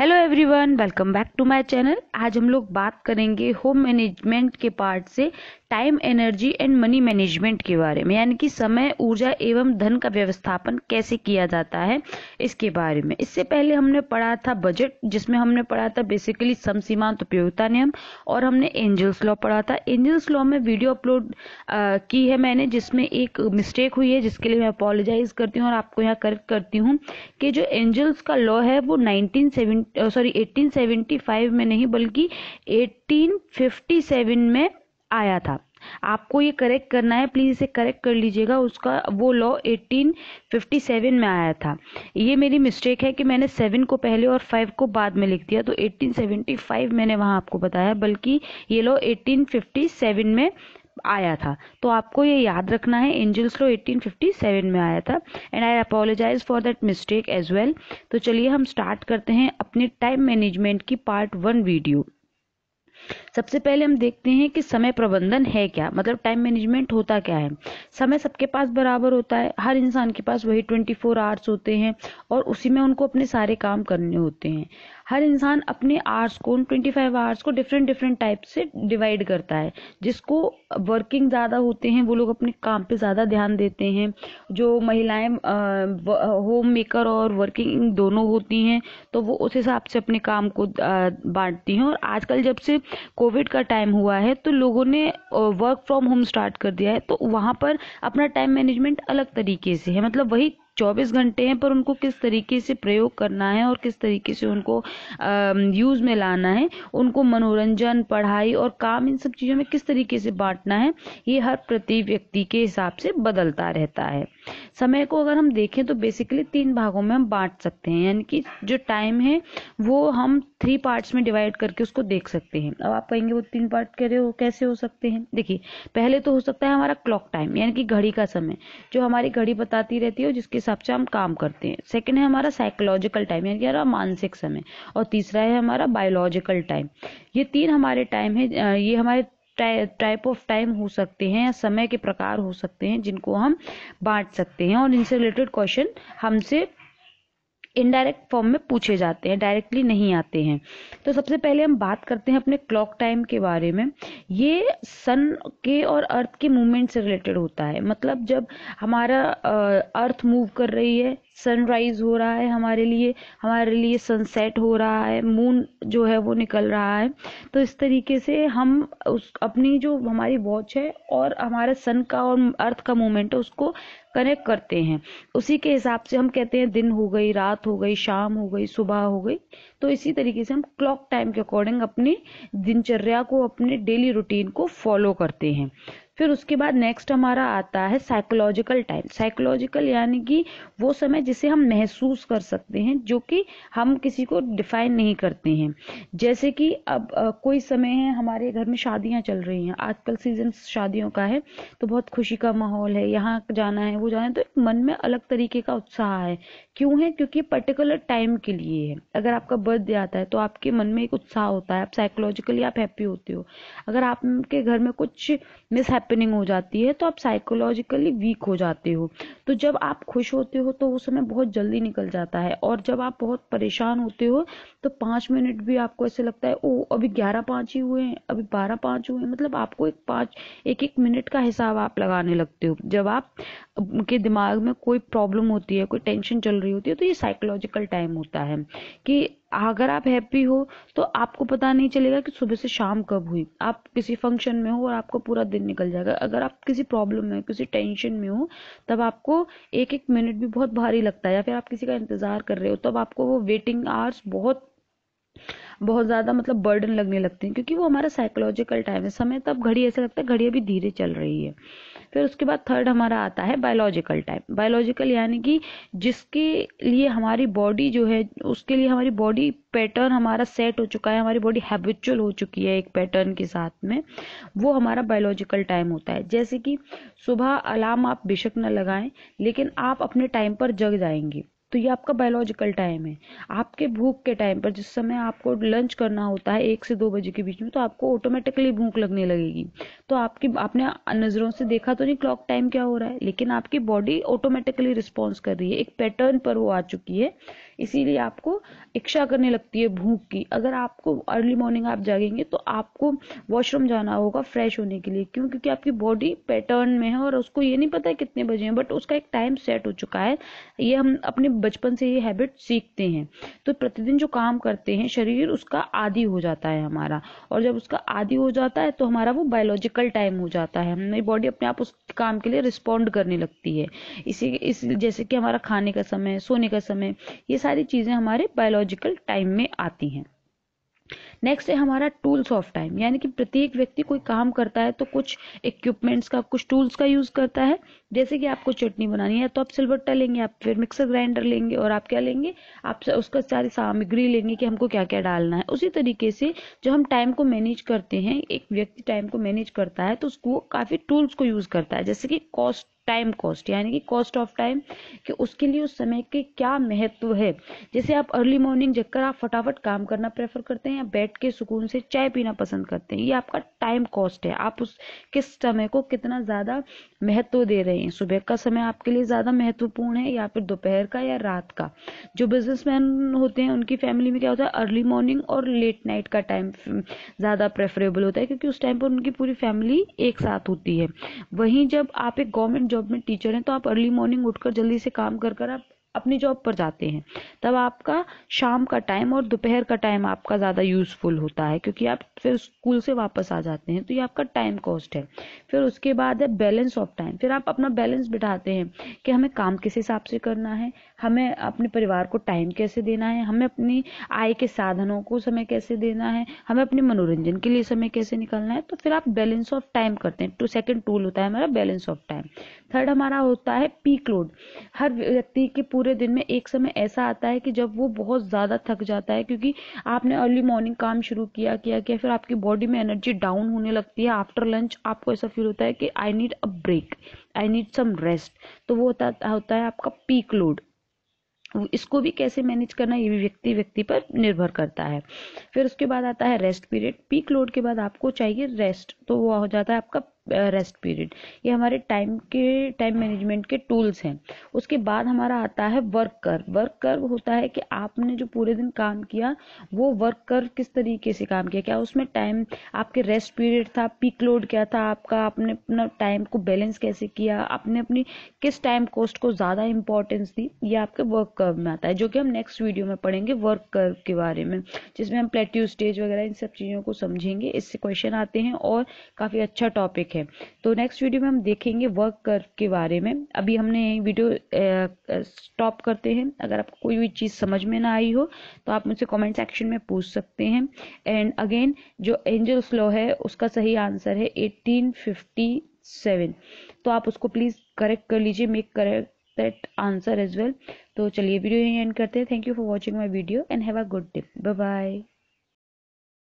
hello everyone welcome back to my channel आज हम लोग बात करेंगे होम मैनेजमेंट के पार्ट से time energy and money management के बारे में यानी कि समय ऊर्जा एवं धन का व्यवस्थापन कैसे किया जाता है इसके बारे में इससे पहले हमने पढ़ा था बजट जिसमें हमने पढ़ा था बेसिकली सम सीमांत उपयोगिता नियम और हमने एंजल्स लॉ पढ़ा था एंजल्स लॉ में वीडियो अपलोड की है मैंने जिसमें एक मिस्टेक हुई है जिसके लिए मैं अपोलोजाइज करती हूँ और आपको यहाँ करेक्ट करती हूँ कि जो एंजल्स का लॉ है वो नाइनटीन सॉरी uh, 1875 में नहीं बल्कि 1857 में आया था आपको ये करेक्ट करना है प्लीज़ इसे करेक्ट कर लीजिएगा उसका वो लॉ 1857 में आया था ये मेरी मिस्टेक है कि मैंने सेवन को पहले और फाइव को बाद में लिख दिया तो 1875 मैंने वहां आपको बताया बल्कि ये लॉ 1857 में आया था तो आपको ये याद रखना है एंजल्स लो 1857 में आया था and I apologise for that mistake as well तो चलिए हम स्टार्ट करते हैं अपने टाइम मैनेजमेंट की पार्ट वन वीडियो सबसे पहले हम देखते हैं कि समय प्रबंधन है क्या मतलब टाइम मैनेजमेंट होता क्या है समय सबके पास बराबर होता है हर इंसान के पास वही ट्वेंटी फोर आवर्स होते हैं और उसी में उनको अपने सारे काम करने होते हैं हर इंसान अपने आवर्स को उन ट्वेंटी फाइव आवर्स को डिफरेंट डिफरेंट टाइप से डिवाइड करता है जिसको वर्किंग ज़्यादा होते हैं वो लोग अपने काम पे ज़्यादा ध्यान देते हैं जो महिलाएं होम मेकर और वर्किंग दोनों होती हैं तो वो उस हिसाब से अपने काम को बांटती हैं और आजकल जब से कोविड का टाइम हुआ है तो लोगों ने वर्क फ्रॉम होम स्टार्ट कर दिया है तो वहाँ पर अपना टाइम मैनेजमेंट अलग तरीके से है मतलब वही चौबीस घंटे हैं पर उनको किस तरीके से प्रयोग करना है और किस तरीके से उनको यूज़ में लाना है उनको मनोरंजन पढ़ाई और काम इन सब चीज़ों में किस तरीके से बांटना है ये हर प्रति व्यक्ति के हिसाब से बदलता रहता है समय को अगर हम देखें तो बेसिकली तीन भागों में हम बांट सकते हैं यानी कि जो टाइम है वो हम थ्री पार्ट्स में डिवाइड करके उसको देख सकते हैं अब आप कहेंगे वो तीन पार्ट कह रहे हो कैसे हो सकते हैं देखिए पहले तो हो सकता है हमारा क्लॉक टाइम यानी कि घड़ी का समय जो हमारी घड़ी बताती रहती है जिसके हिसाब से हम काम करते हैं सेकेंड है हमारा साइकोलॉजिकल टाइम यानी कि हमारा मानसिक समय और तीसरा है हमारा बायोलॉजिकल टाइम ये तीन हमारे टाइम है ये हमारे टाइप ऑफ टाइम हो सकते हैं या समय के प्रकार हो सकते हैं जिनको हम बांट सकते हैं और इनसे रिलेटेड क्वेश्चन हमसे इनडायरेक्ट फॉर्म में पूछे जाते हैं डायरेक्टली नहीं आते हैं तो सबसे पहले हम बात करते हैं अपने क्लॉक टाइम के बारे में ये सन के और अर्थ के मूवमेंट से रिलेटेड होता है मतलब जब हमारा अर्थ मूव कर रही है सनराइज हो रहा है हमारे लिए हमारे लिए सनसेट हो रहा है मून जो है वो निकल रहा है तो इस तरीके से हम उस अपनी जो हमारी वॉच है और हमारे सन का और अर्थ का मूवमेंट है उसको कनेक्ट करते हैं उसी के हिसाब से हम कहते हैं दिन हो गई रात हो गई शाम हो गई सुबह हो गई तो इसी तरीके से हम क्लॉक टाइम के अकॉर्डिंग अपनी दिनचर्या को अपने डेली रूटीन को फॉलो करते हैं फिर उसके बाद नेक्स्ट हमारा आता है साइकोलॉजिकल टाइम साइकोलॉजिकल यानी कि वो समय जिसे हम महसूस कर सकते हैं जो कि हम किसी को डिफाइन नहीं करते हैं जैसे कि अब आ, कोई समय है हमारे घर में शादियां चल रही हैं आजकल सीजन शादियों का है तो बहुत खुशी का माहौल है यहाँ जाना है वो जाना है तो मन में अलग तरीके का उत्साह है क्यों है क्योंकि पर्टिकुलर टाइम के लिए है अगर आपका बर्थडे आता है तो आपके मन में एक उत्साह होता है आप साइकोलॉजिकली आप हैप्पी होते हो अगर आपके घर में कुछ मिस हैपनिंग हो जाती है तो आप साइकोलॉजिकली वीक हो जाते हो तो जब आप खुश होते हो तो वो समय बहुत जल्दी निकल जाता है और जब आप बहुत परेशान होते हो तो पाँच मिनट भी आपको ऐसे लगता है ओ अभी ग्यारह पाँच ही हुए हैं अभी बारह पाँच हुए हैं मतलब आपको एक पाँच एक एक मिनट का हिसाब आप लगाने लगते हो जब आप के दिमाग में कोई प्रॉब्लम होती है कोई टेंशन चल रही होती है तो ये साइकोलॉजिकल टाइम होता है कि अगर आप हैप्पी हो तो आपको पता नहीं चलेगा कि सुबह से शाम कब हुई आप किसी फंक्शन में हो और आपको पूरा दिन निकल जाएगा अगर आप किसी प्रॉब्लम में हो किसी टेंशन में हो तब आपको एक एक मिनट भी बहुत भारी लगता है या फिर आप किसी का इंतज़ार कर रहे हो तब आपको वो वेटिंग आवर्स बहुत बहुत ज़्यादा मतलब बर्डन लगने लगते हैं क्योंकि वो हमारा साइकोलॉजिकल टाइम है समय तब तो घड़ी ऐसा लगता है घड़ी अभी धीरे चल रही है फिर उसके बाद थर्ड हमारा आता है बायोलॉजिकल टाइम बायोलॉजिकल यानी कि जिसके लिए हमारी बॉडी जो है उसके लिए हमारी बॉडी पैटर्न हमारा सेट हो चुका है हमारी बॉडी हैबिचुअल हो चुकी है एक पैटर्न के साथ में वो हमारा बायोलॉजिकल टाइम होता है जैसे कि सुबह अलार्म आप बेशक न लगाएं लेकिन आप अपने टाइम पर जग जाएंगे तो ये आपका बायोलॉजिकल टाइम है आपके भूख के टाइम पर जिस समय आपको लंच करना होता है एक से दो बजे के बीच में तो आपको ऑटोमेटिकली भूख लगने लगेगी तो आपकी आपने नज़रों से देखा तो नहीं क्लॉक टाइम क्या हो रहा है लेकिन आपकी बॉडी ऑटोमेटिकली रिस्पॉन्स कर रही है एक पैटर्न पर वो आ चुकी है इसीलिए आपको इच्छा करने लगती है भूख की अगर आपको अर्ली मॉर्निंग आप जागेंगे तो आपको वॉशरूम जाना होगा फ्रेश होने के लिए क्यों क्योंकि आपकी बॉडी पैटर्न में है और उसको ये नहीं पता है कितने बजे हैं बट उसका एक टाइम सेट हो चुका है ये हम अपने बचपन से ये हैबिट सीखते हैं तो प्रतिदिन जो काम करते हैं शरीर उसका आदि हो जाता है हमारा और जब उसका आदि हो जाता है तो हमारा वो बायोलॉजिकल टाइम हो जाता है हमारी बॉडी अपने आप उस काम के लिए रिस्पॉन्ड करने लगती है इसी इस जैसे कि हमारा खाने का समय सोने का समय ये सारी चीज़ें हमारे बायोलॉजिकल टाइम में आती हैं नेक्स्ट है हमारा टूल्स ऑफ टाइम यानी कि प्रत्येक व्यक्ति कोई काम करता है तो कुछ इक्विपमेंट्स का कुछ टूल्स का यूज़ करता है जैसे कि आपको चटनी बनानी है तो आप सिलबट्टा लेंगे आप फिर मिक्सर ग्राइंडर लेंगे और आप क्या लेंगे आप उसका सारी सामग्री लेंगे कि हमको क्या क्या डालना है उसी तरीके से जो हम टाइम को मैनेज करते हैं एक व्यक्ति टाइम को मैनेज करता है तो उसको काफ़ी टूल्स को यूज़ करता है जैसे कि कॉस्ट टाइम कॉस्ट यानी कि कॉस्ट ऑफ टाइम कि उसके लिए उस समय के क्या महत्व है जैसे आप अर्ली मॉर्निंग जगकर आप फटाफट काम करना प्रेफर करते हैं या बैठ के सुकून से चाय पीना पसंद करते हैं ये आपका टाइम कॉस्ट है आप उस किस समय को कितना ज़्यादा महत्व दे रहे हैं सुबह का समय आपके लिए ज़्यादा महत्वपूर्ण है या फिर दोपहर का या रात का जो बिजनेसमैन होते हैं उनकी फैमिली में क्या होता है अर्ली मॉर्निंग और लेट नाइट का टाइम ज़्यादा प्रेफरेबल होता है क्योंकि उस टाइम पर उनकी पूरी फैमिली एक साथ होती है वहीं जब आप एक गवर्नमेंट जॉब में टीचर हैं तो आप अर्ली मॉर्निंग उठकर जल्दी से काम कर कर आप अपनी जॉब पर जाते हैं तब आपका शाम का टाइम और दोपहर का टाइम आपका ज़्यादा यूज़फुल होता है क्योंकि आप फिर स्कूल से वापस आ जाते हैं तो ये आपका टाइम कॉस्ट है फिर उसके बाद है बैलेंस ऑफ टाइम फिर आप अपना बैलेंस बिठाते हैं कि हमें काम किस हिसाब से करना है हमें अपने परिवार को टाइम कैसे देना है हमें अपनी आय के साधनों को समय कैसे देना है हमें अपने मनोरंजन के लिए समय कैसे निकालना है तो फिर आप बैलेंस ऑफ टाइम करते हैं टू सेकेंड टूल होता है हमारा बैलेंस ऑफ टाइम थर्ड हमारा होता है पीक लोड हर व्यक्ति के पूरे पूरे दिन में एक समय ऐसा आता है कि जब वो बहुत ज़्यादा थक जाता है क्योंकि आपने अर्ली मॉर्निंग काम शुरू किया किया किया फिर आपकी बॉडी में एनर्जी डाउन होने लगती है आफ्टर लंच आपको ऐसा फील होता है कि I need a break I need some rest तो वो होता होता है आपका पीक लोड इसको भी कैसे मैनेज करना ये भी व्यक्ति व्यक्ति पर निर्भर करता है फिर उसके बाद आता है रेस्ट पीरियड पीक लोड के बाद आपको चाहिए रेस्ट तो वो हो जाता है आपका रेस्ट पीरियड ये हमारे टाइम के टाइम मैनेजमेंट के टूल्स हैं उसके बाद हमारा आता है वर्क कर वर्क कर होता है कि आपने जो पूरे दिन काम किया वो वर्क कर किस तरीके से काम किया क्या उसमें टाइम आपके रेस्ट पीरियड था पीक लोड क्या था आपका आपने अपना टाइम को बैलेंस कैसे किया आपने अपनी किस टाइम कॉस्ट को ज़्यादा इंपॉर्टेंस दी ये आपके वर्क कर्व में आता है जो कि हम नेक्स्ट वीडियो में पढ़ेंगे वर्क कर्व के बारे में जिसमें हम प्लेट्यू स्टेज वगैरह इन सब चीज़ों को समझेंगे इससे क्वेश्चन आते हैं और काफ़ी अच्छा टॉपिक है है तो नेक्स्ट वीडियो में हम देखेंगे वर्क कर्व के बारे में अभी हमने वीडियो स्टॉप करते हैं अगर आपको कोई भी चीज़ समझ में ना आई हो तो आप मुझसे कमेंट सेक्शन में पूछ सकते हैं एंड अगेन जो एंजल्स लॉ है उसका सही आंसर है 1857 तो आप उसको प्लीज़ करेक्ट कर लीजिए make correct that answer as well तो चलिए वीडियो यहीं एंड करते हैं thank you for watching my video and have a good day bye